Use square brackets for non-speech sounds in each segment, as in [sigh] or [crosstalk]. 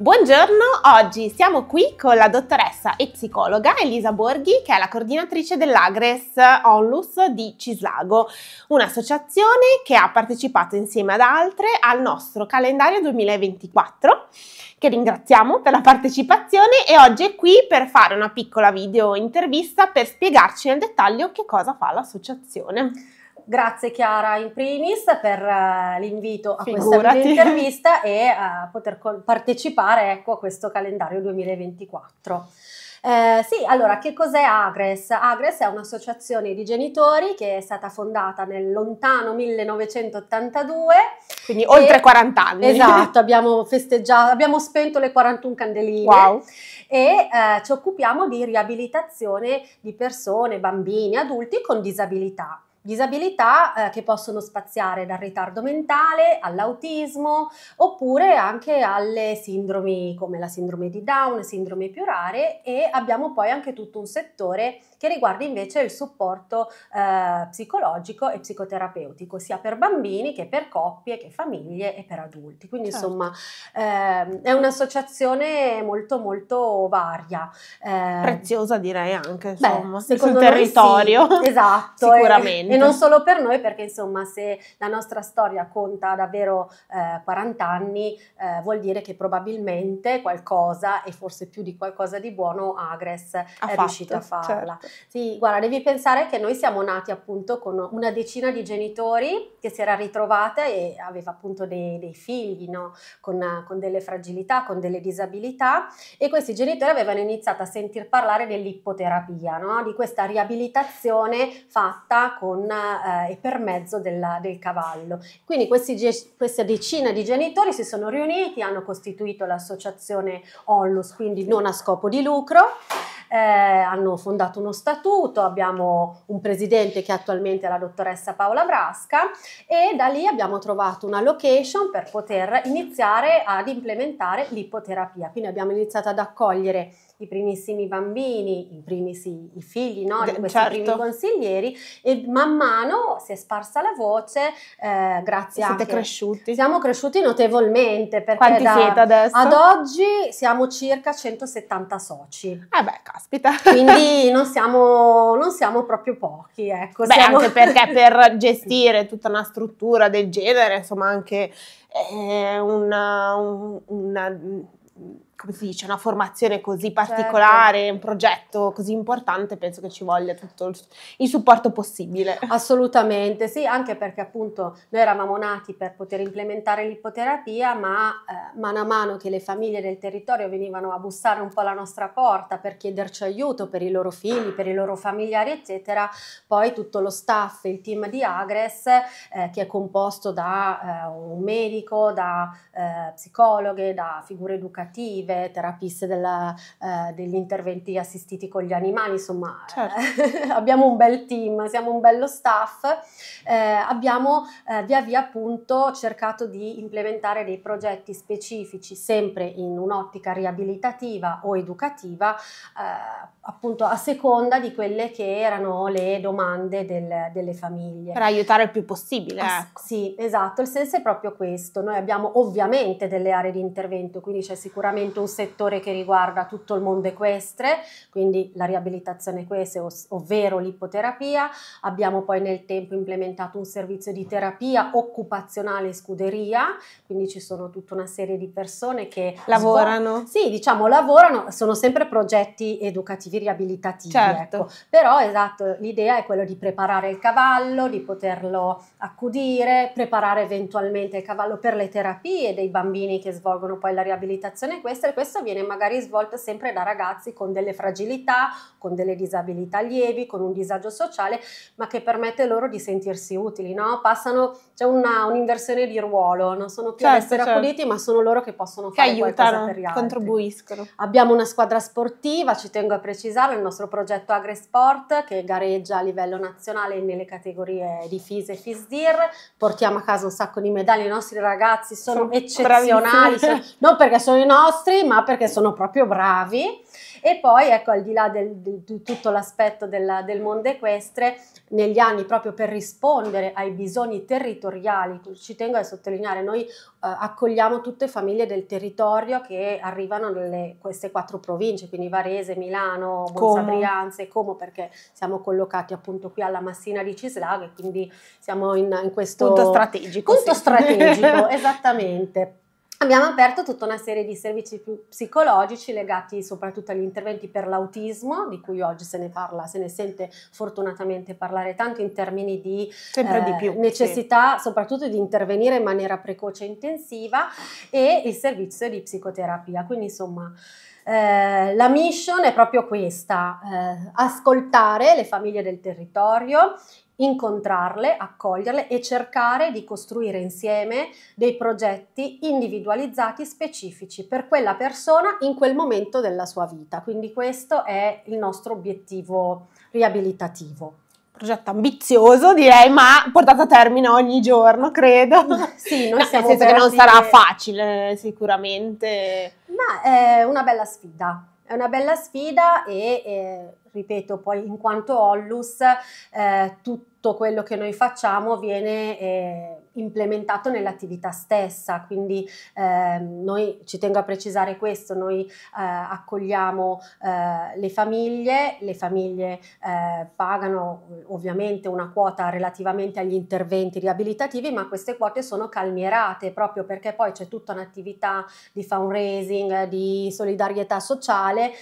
Buongiorno, oggi siamo qui con la dottoressa e psicologa Elisa Borghi, che è la coordinatrice dell'Agres Onlus di Cislago, un'associazione che ha partecipato insieme ad altre al nostro calendario 2024, che ringraziamo per la partecipazione e oggi è qui per fare una piccola video intervista per spiegarci nel dettaglio che cosa fa l'associazione. Grazie Chiara in primis per eh, l'invito a Figurati. questa [laughs] intervista e a eh, poter col- partecipare ecco, a questo calendario 2024. Eh, sì, allora che cos'è Agres? Agres è un'associazione di genitori che è stata fondata nel lontano 1982. Quindi e, oltre 40 anni. Esatto, abbiamo festeggiato, abbiamo spento le 41 candeline wow. e eh, ci occupiamo di riabilitazione di persone, bambini, adulti con disabilità. Disabilità eh, che possono spaziare dal ritardo mentale all'autismo oppure anche alle sindromi come la sindrome di Down, sindrome più rare e abbiamo poi anche tutto un settore che riguarda invece il supporto eh, psicologico e psicoterapeutico, sia per bambini che per coppie, che famiglie e per adulti. Quindi certo. insomma eh, è un'associazione molto molto varia. Eh, Preziosa direi anche, insomma, beh, sul territorio. Sì, esatto. Sicuramente. E, e, non solo per noi, perché insomma se la nostra storia conta davvero 40 eh, anni, eh, vuol dire che probabilmente qualcosa e forse più di qualcosa di buono Agres ha è fatto, riuscita a farla. Certo. Sì, guarda, devi pensare che noi siamo nati appunto con una decina di genitori che si era ritrovata e aveva appunto dei, dei figli, no? con, con, delle fragilità, con delle disabilità e questi genitori avevano iniziato a sentir parlare dell'ippoterapia, no? di questa riabilitazione fatta con eh, per mezzo della, del cavallo. Quindi questi, questa decina di genitori si sono riuniti, hanno costituito l'associazione Onlus, quindi non a scopo di lucro. Eh, hanno fondato uno statuto, abbiamo un presidente che attualmente è la dottoressa Paola Brasca e da lì abbiamo trovato una location per poter iniziare ad implementare l'ipoterapia. Quindi abbiamo iniziato ad accogliere i primissimi bambini, i primissimi i figli no? di questi certo. primi consiglieri e man mano si è sparsa la voce eh, grazie Siete anche, cresciuti? Siamo cresciuti notevolmente perché da, ad oggi siamo circa 170 soci. Eh beh, caspita. [laughs] Quindi non siamo, non siamo proprio pochi, ecco. Beh, siamo... anche perché [laughs] per gestire tutta una struttura del genere, insomma, anche eh, una, una, una come si dice, una formazione così certo. particolare, certo. un progetto così importante, penso che ci voglia tutto il, supporto possibile. [laughs] Assolutamente, sì, anche perché appunto noi eravamo nati per poter implementare l'ipoterapia, ma eh, mano a mano che le famiglie del territorio venivano a bussare un po' alla nostra porta per chiederci aiuto per i loro figli, per i loro familiari, eccetera, poi tutto lo staff, il team di Agres, eh, che è composto da eh, un medico, da eh, psicologhe, da figure educative, attive, terapiste della, eh, degli interventi assistiti con gli animali, insomma certo. Eh, [laughs] abbiamo un bel team, siamo un bello staff, eh, abbiamo eh, via via appunto cercato di implementare dei progetti specifici sempre in un'ottica riabilitativa o educativa eh, appunto a seconda di quelle che erano le domande del, delle famiglie. Per aiutare il più possibile. ecco. Sì, esatto, il senso è proprio questo. Noi abbiamo ovviamente delle aree di intervento, quindi c'è sicuramente tutto un settore che riguarda tutto il mondo equestre, quindi la riabilitazione equestre, ovvero l'ipoterapia. Abbiamo poi nel tempo implementato un servizio di terapia occupazionale scuderia, quindi ci sono tutta una serie di persone che lavorano. sì, diciamo lavorano, sono sempre progetti educativi riabilitativi, certo. ecco. Però esatto, l'idea è quella di preparare il cavallo, di poterlo accudire, preparare eventualmente il cavallo per le terapie dei bambini che svolgono poi la riabilitazione questa mentre questa viene magari svolta sempre da ragazzi con delle fragilità, con delle disabilità lievi, con un disagio sociale, ma che permette loro di sentirsi utili, no? Passano, c'è una, un'inversione di ruolo, non sono più certo, essere certo. accuditi, ma sono loro che possono che fare aiutano, qualcosa per gli altri. contribuiscono. Abbiamo una squadra sportiva, ci tengo a precisare, il nostro progetto AgriSport che gareggia a livello nazionale nelle categorie di FIS e FISDIR, portiamo a casa un sacco di medaglie, i nostri ragazzi sono, sono eccezionali, sono, non perché sono i nostri, ma perché sono proprio bravi. E poi, ecco, al di là di tutto l'aspetto della, del mondo equestre, negli anni proprio per rispondere ai bisogni territoriali, ci tengo a sottolineare, noi eh, accogliamo tutte famiglie del territorio che arrivano nelle queste quattro province, quindi Varese, Milano, Brianza e Como, perché siamo collocati appunto qui alla Massina di Cislago e quindi siamo in, in questo... Punto strategico. Punto sì. strategico, [laughs] esattamente abbiamo aperto tutta una serie di servizi psicologici legati soprattutto agli interventi per l'autismo, di cui oggi se ne parla, se ne sente fortunatamente parlare tanto in termini di, eh, di più, necessità sì. soprattutto di intervenire in maniera precoce e intensiva e il servizio di psicoterapia. Quindi insomma... Eh, la mission è proprio questa, eh, ascoltare le famiglie del territorio, incontrarle, accoglierle e cercare di costruire insieme dei progetti individualizzati specifici per quella persona in quel momento della sua vita. Quindi questo è il nostro obiettivo riabilitativo progetto ambizioso, direi, ma portato a termine ogni giorno, credo. [laughs] Sì, noi no, siamo nel senso che non sarà facile, sicuramente. Ma è una bella sfida. È una bella sfida e, e eh, ripeto, poi in quanto Ollus eh, tutto quello che noi facciamo viene eh, implementato nell'attività stessa, quindi eh, noi ci tengo a precisare questo, noi eh, accogliamo eh, le famiglie, le famiglie eh, pagano ovviamente una quota relativamente agli interventi riabilitativi, ma queste quote sono calmierate proprio perché poi c'è tutta un'attività di fundraising, di solidarietà sociale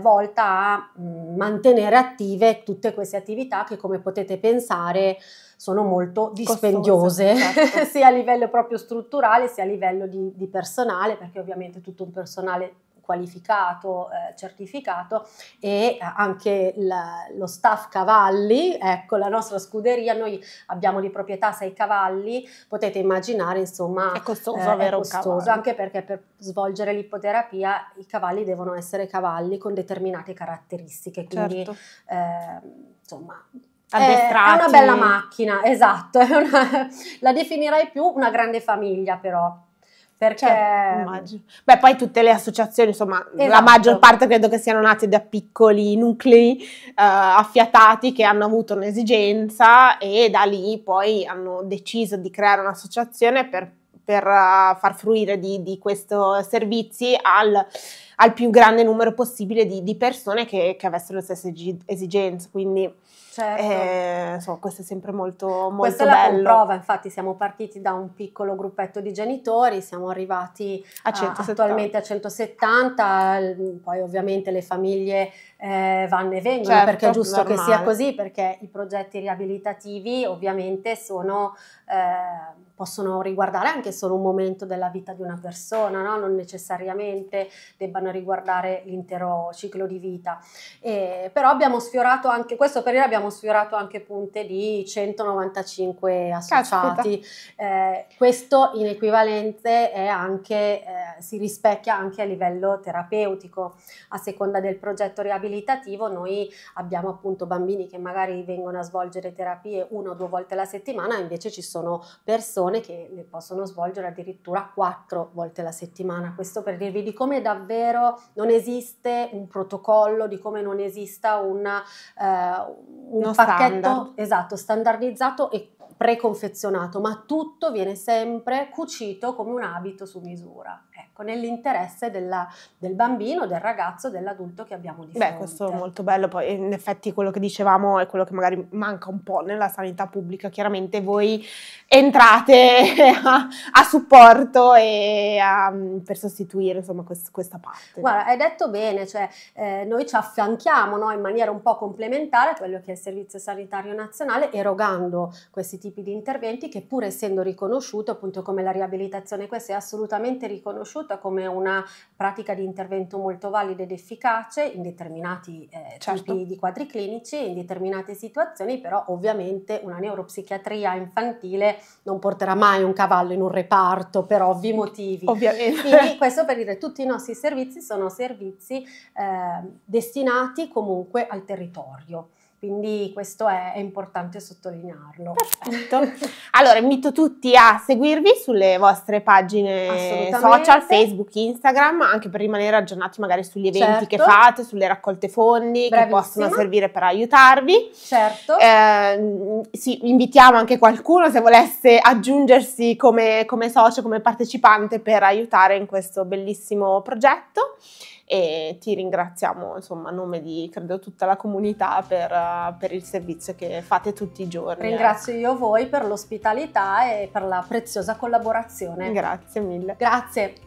volta a mm, mantenere mantenere attive tutte queste attività che come potete pensare sono molto dispendiose certo. [laughs] sia a livello proprio strutturale sia a livello di, di personale perché ovviamente tutto un personale qualificato, eh, certificato e eh, anche la, lo staff cavalli, ecco la nostra scuderia, noi abbiamo di proprietà sei cavalli, potete immaginare insomma è costoso eh, avere è costoso, un cavallo. anche perché per svolgere l'ipoterapia i cavalli devono essere cavalli con determinate caratteristiche, quindi certo. eh, insomma addestrati. È una bella macchina, [laughs] esatto, una, la definirei più una grande famiglia però. Perché... Cioè, Beh, poi tutte le associazioni, insomma, esatto. la maggior parte credo che siano nate da piccoli nuclei eh, affiatati che hanno avuto un'esigenza e da lì poi hanno deciso di creare un'associazione per per eh, far fruire di, di questi servizi al, al, più grande numero possibile di, di persone che, che, avessero le stesse esigenze. Quindi certo. eh, insomma, questo è sempre molto, molto Questa bello. Questa è la prova, infatti siamo partiti da un piccolo gruppetto di genitori, siamo arrivati a 170. attualmente a 170, poi ovviamente le famiglie eh, vanno e vengono certo, perché è giusto normale. che sia così, perché i progetti riabilitativi ovviamente sono... Eh, possono riguardare anche solo un momento della vita di una persona, no? non necessariamente debbano riguardare l'intero ciclo di vita. E, però abbiamo sfiorato anche, questo per dire abbiamo sfiorato anche punte di 195 associati. Eh, questo in equivalenze è anche, eh, si rispecchia anche a livello terapeutico. A seconda del progetto riabilitativo noi abbiamo appunto bambini che magari vengono a svolgere terapie una o due volte alla settimana, invece ci sono persone persone che ne possono svolgere addirittura quattro volte la settimana. Questo per dirvi di come davvero non esiste un protocollo, di come non esista una, eh, un no pacchetto standard. esatto, standardizzato e preconfezionato, ma tutto viene sempre cucito come un abito su misura ecco, nell'interesse della, del bambino, del ragazzo, dell'adulto che abbiamo di fronte. Beh, questo è molto bello, poi in effetti quello che dicevamo è quello che magari manca un po' nella sanità pubblica, chiaramente voi entrate [laughs] a, a supporto e a, mm, per sostituire insomma quest, questa parte. Guarda, hai detto bene, cioè eh, noi ci affianchiamo no, in maniera un po' complementare a quello che è il Servizio Sanitario Nazionale erogando questi tipi di interventi che pur essendo riconosciuto appunto come la riabilitazione, questo è assolutamente riconosciuto riconosciuta come una pratica di intervento molto valida ed efficace in determinati eh, certo. tipi di quadri clinici, in determinate situazioni, però ovviamente una neuropsichiatria infantile non porterà mai un cavallo in un reparto per ovvi motivi. Ovviamente. Quindi questo per dire tutti i nostri servizi sono servizi eh, destinati comunque al territorio quindi questo è, è importante sottolinearlo. Perfetto. [laughs] allora invito tutti a seguirvi sulle vostre pagine social, Facebook, Instagram, anche per rimanere aggiornati magari sugli eventi certo. che fate, sulle raccolte fondi Bravissima. che possono servire per aiutarvi. Certo. Eh, sì, invitiamo anche qualcuno se volesse aggiungersi come, come socio, come partecipante per aiutare in questo bellissimo progetto e ti ringraziamo insomma a nome di credo tutta la comunità per, per il servizio che fate tutti i giorni. Eh. Ringrazio io voi per l'ospitalità e per la preziosa collaborazione. Grazie mille. Grazie.